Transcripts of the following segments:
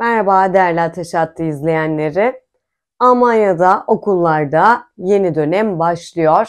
Merhaba değerli Ateş Hattı izleyenleri. Almanya'da okullarda yeni dönem başlıyor.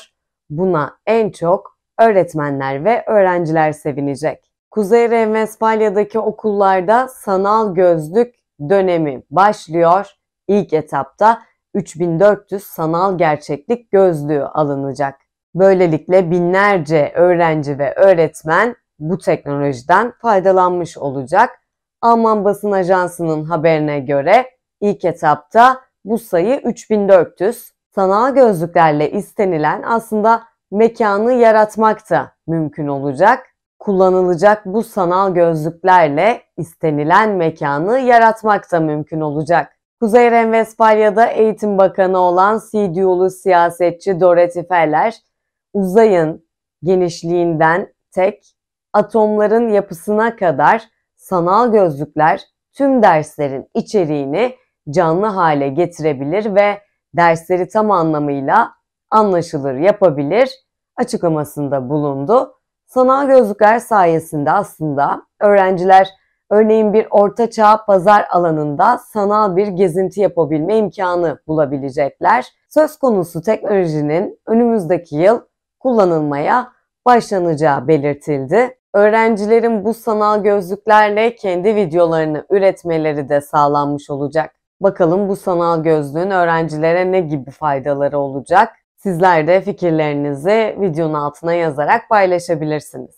Buna en çok öğretmenler ve öğrenciler sevinecek. Kuzey Renvesfalya'daki okullarda sanal gözlük dönemi başlıyor. İlk etapta 3400 sanal gerçeklik gözlüğü alınacak. Böylelikle binlerce öğrenci ve öğretmen bu teknolojiden faydalanmış olacak Alman basın ajansının haberine göre ilk etapta bu sayı 3400. Sanal gözlüklerle istenilen aslında mekanı yaratmak da mümkün olacak. Kullanılacak bu sanal gözlüklerle istenilen mekanı yaratmak da mümkün olacak. Kuzey Renvestfalya'da eğitim bakanı olan CDU'lu siyasetçi Dorothy Feller, uzayın genişliğinden tek, atomların yapısına kadar sanal gözlükler tüm derslerin içeriğini canlı hale getirebilir ve dersleri tam anlamıyla anlaşılır yapabilir açıklamasında bulundu. Sanal gözlükler sayesinde aslında öğrenciler örneğin bir ortaçağ pazar alanında sanal bir gezinti yapabilme imkanı bulabilecekler. Söz konusu teknolojinin önümüzdeki yıl kullanılmaya başlanacağı belirtildi öğrencilerin bu sanal gözlüklerle kendi videolarını üretmeleri de sağlanmış olacak. Bakalım bu sanal gözlüğün öğrencilere ne gibi faydaları olacak? Sizler de fikirlerinizi videonun altına yazarak paylaşabilirsiniz.